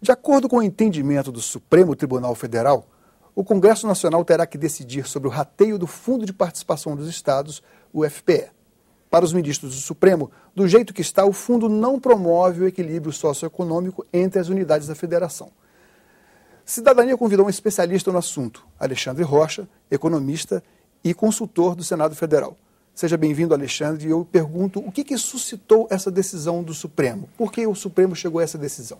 De acordo com o entendimento do Supremo Tribunal Federal, o Congresso Nacional terá que decidir sobre o rateio do Fundo de Participação dos Estados, o FPE. Para os ministros do Supremo, do jeito que está, o fundo não promove o equilíbrio socioeconômico entre as unidades da federação. Cidadania convidou um especialista no assunto, Alexandre Rocha, economista e consultor do Senado Federal. Seja bem-vindo, Alexandre, e eu pergunto o que, que suscitou essa decisão do Supremo? Por que o Supremo chegou a essa decisão?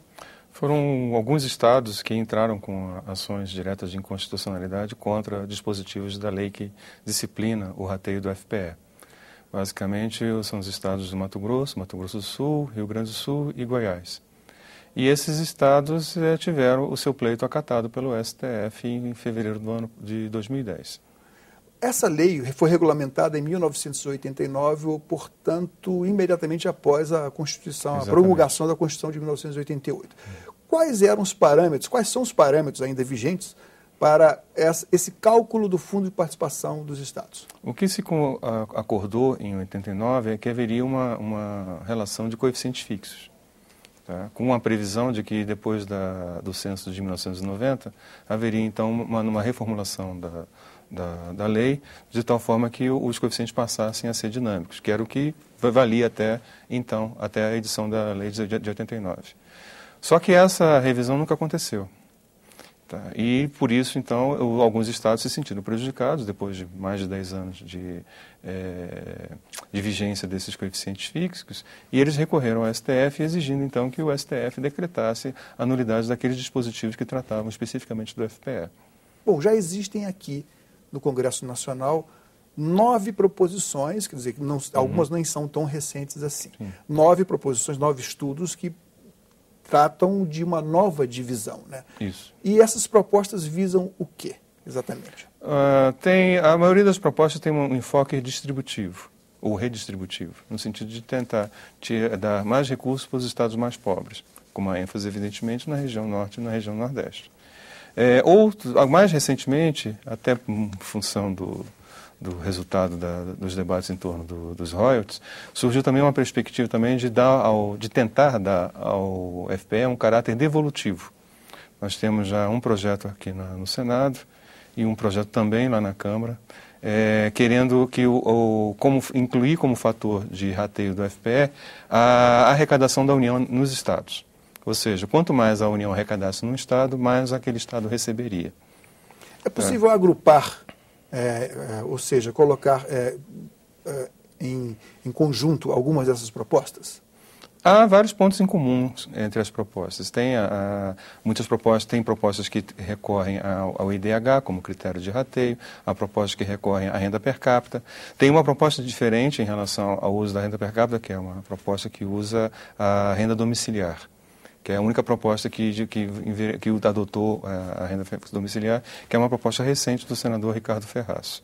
Foram alguns estados que entraram com ações diretas de inconstitucionalidade contra dispositivos da lei que disciplina o rateio do FPE. Basicamente, são os estados do Mato Grosso, Mato Grosso do Sul, Rio Grande do Sul e Goiás. E esses estados eh, tiveram o seu pleito acatado pelo STF em fevereiro do ano de 2010. Essa lei foi regulamentada em 1989, portanto, imediatamente após a Constituição, Exatamente. a promulgação da Constituição de 1988. Quais eram os parâmetros, quais são os parâmetros ainda vigentes para esse cálculo do fundo de participação dos estados? O que se acordou em 89 é que haveria uma, uma relação de coeficientes fixos, tá? com a previsão de que depois da, do censo de 1990 haveria então uma, uma reformulação da, da, da, lei, de tal forma que os coeficientes passassem a ser dinâmicos, que era o que valia até então, até a edição da lei de, de 89. Só que essa revisão nunca aconteceu. Tá? E por isso, então, eu, alguns estados se sentiram prejudicados depois de mais de 10 anos de, é, de vigência desses coeficientes fixos, e eles recorreram ao STF exigindo, então, que o STF decretasse a nulidade daqueles dispositivos que tratavam especificamente do FPE. Bom, já existem aqui no Congresso Nacional nove proposições, quer dizer, não, uhum. algumas uhum. nem são tão recentes assim, Sim. nove proposições, nove estudos que tratam de uma nova divisão. Né? Isso. E essas propostas visam o quê, exatamente? Uh, tem, a maioria das propostas tem um enfoque distributivo ou redistributivo, no sentido de tentar tirar, dar mais recursos para os estados mais pobres, com uma ênfase, evidentemente, na região norte e na região nordeste. É, outro, mais recentemente, até em função do, do resultado da, dos debates em torno do, dos royalties, surgiu também uma perspectiva também de, dar ao, de tentar dar ao FPE um caráter devolutivo. Nós temos já um projeto aqui na, no Senado e um projeto também lá na Câmara, é, querendo que o, o, como, incluir como fator de rateio do FPE a arrecadação da União nos estados. Ou seja, quanto mais a União arrecadasse num estado, mais aquele estado receberia. É possível é. agrupar é, é, ou seja, colocar é, é, em, em conjunto algumas dessas propostas? Há vários pontos em comum entre as propostas. Tem a, a, muitas propostas, tem propostas que recorrem ao, ao, IDH como critério de rateio, há propostas que recorrem à renda per capita. Tem uma proposta diferente em relação ao uso da renda per capita, que é uma proposta que usa a renda domiciliar que é a única proposta que, que, que adotou é, a renda domiciliar, que é uma proposta recente do senador Ricardo Ferraz.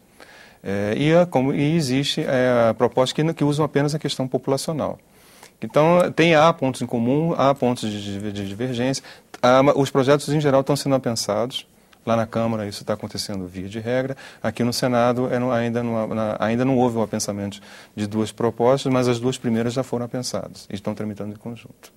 É, e, a, como, e, existe é, a proposta que, que usam apenas a questão populacional. Então, tem, há pontos em comum, há pontos de, de divergência. Há, os projetos, em geral, estão sendo pensados. Lá na Câmara isso está acontecendo via de regra. Aqui no Senado é, ainda, não, na, ainda não houve o apensamento de duas propostas, mas as duas primeiras já foram apensadas e estão tramitando em conjunto.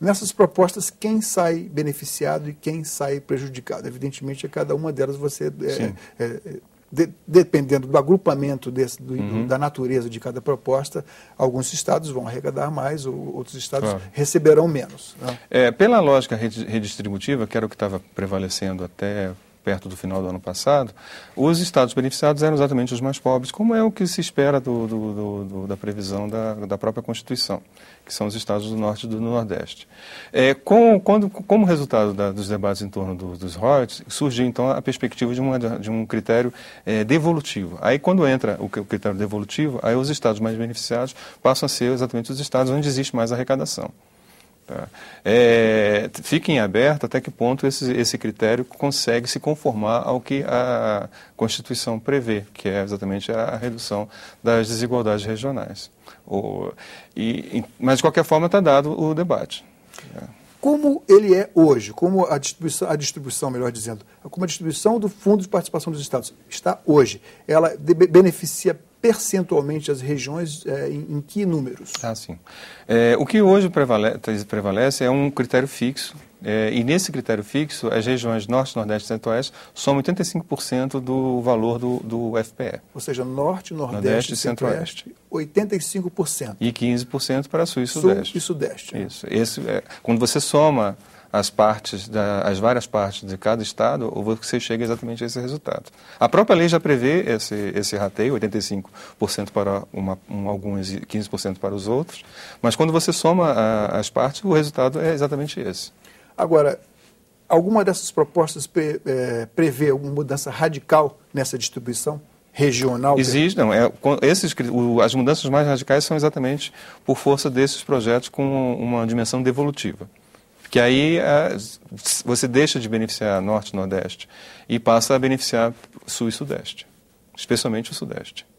Nessas propostas, quem sai beneficiado e quem sai prejudicado? Evidentemente, a é cada uma delas você é, é, é, de, dependendo do agrupamento desse, do, uhum. da natureza de cada proposta, alguns estados vão arrecadar mais, ou, outros estados claro. receberão menos. Né? É, pela lógica redistributiva, que era o que estava prevalecendo até perto do final do ano passado, os estados beneficiados eram exatamente os mais pobres, como é o que se espera do, do, do, da previsão da, da própria Constituição, que são os estados do Norte e do Nordeste. É, com, quando, como resultado da, dos debates em torno dos royalties, surgiu então a perspectiva de, uma, de um critério é, devolutivo. Aí, quando entra o, o critério devolutivo, aí os estados mais beneficiados passam a ser exatamente os estados onde existe mais arrecadação. Tá? É, fica em aberto até que ponto esse, esse critério consegue se conformar ao que a Constituição prevê, que é exatamente a redução das desigualdades regionais. O, e, mas, de qualquer forma, está dado o debate. É. Como ele é hoje, como a distribuição, a distribuição, melhor dizendo, como a distribuição do Fundo de Participação dos Estados está hoje, ela beneficia percentualmente as regiões, é, em, em, que números? Ah, sim. É, o que hoje prevalece, prevalece, é um critério fixo, é, e nesse critério fixo, as regiões Norte, Nordeste e Centro-Oeste somam 85% do valor do, do FPE. Ou seja, Norte, Nordeste, Nordeste e Centro-Oeste 85%. E 15% para Sul e Sudeste. Sul e Sudeste. É. Isso. Esse, é, quando você soma as partes, da, as várias partes de cada estado, você chega exatamente a esse resultado. A própria lei já prevê esse, esse rateio, 85% para uma, um, alguns e 15% para os outros, mas quando você soma a, ah, as partes, o resultado é exatamente esse. Agora, alguma dessas propostas pre, é, prevê alguma mudança radical nessa distribuição? regional? Existem. É, esses, o, as mudanças mais radicais são exatamente por força desses projetos com uma dimensão devolutiva. Que aí é, você deixa de beneficiar Norte e Nordeste e passa a beneficiar Sul e Sudeste, especialmente o Sudeste.